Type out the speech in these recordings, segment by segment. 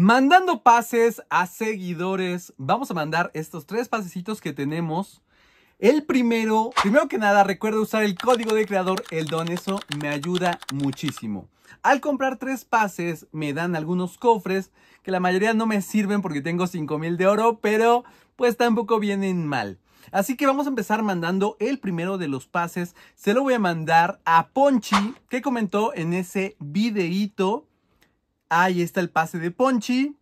Mandando pases a seguidores, vamos a mandar estos tres pasecitos que tenemos. El primero, primero que nada, recuerda usar el código de creador, el don, eso me ayuda muchísimo. Al comprar tres pases, me dan algunos cofres, que la mayoría no me sirven porque tengo 5000 de oro, pero pues tampoco vienen mal. Así que vamos a empezar mandando el primero de los pases. Se lo voy a mandar a Ponchi, que comentó en ese videíto Ahí está el pase de Ponchi.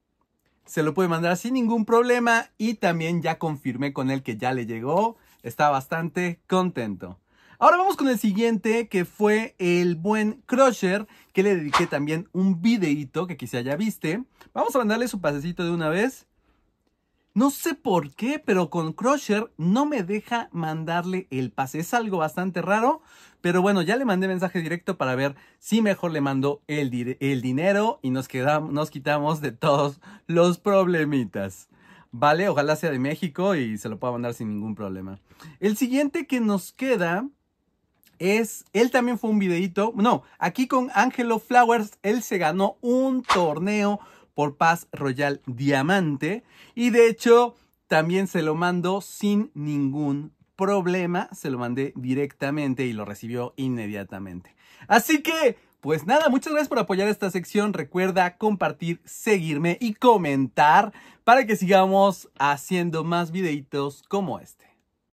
Se lo puede mandar sin ningún problema. Y también ya confirmé con él que ya le llegó. Está bastante contento. Ahora vamos con el siguiente, que fue el buen Crusher, que le dediqué también un videíto que quizá ya viste. Vamos a mandarle su pasecito de una vez. No sé por qué, pero con Crusher no me deja mandarle el pase. Es algo bastante raro, pero bueno, ya le mandé mensaje directo para ver si mejor le mando el, el dinero y nos, quedamos, nos quitamos de todos los problemitas. Vale, ojalá sea de México y se lo pueda mandar sin ningún problema. El siguiente que nos queda es, él también fue un videito, no, aquí con Angelo Flowers, él se ganó un torneo por Paz Royal Diamante. Y de hecho, también se lo mando sin ningún problema. Se lo mandé directamente y lo recibió inmediatamente. Así que, pues nada, muchas gracias por apoyar esta sección. Recuerda compartir, seguirme y comentar para que sigamos haciendo más videitos como este.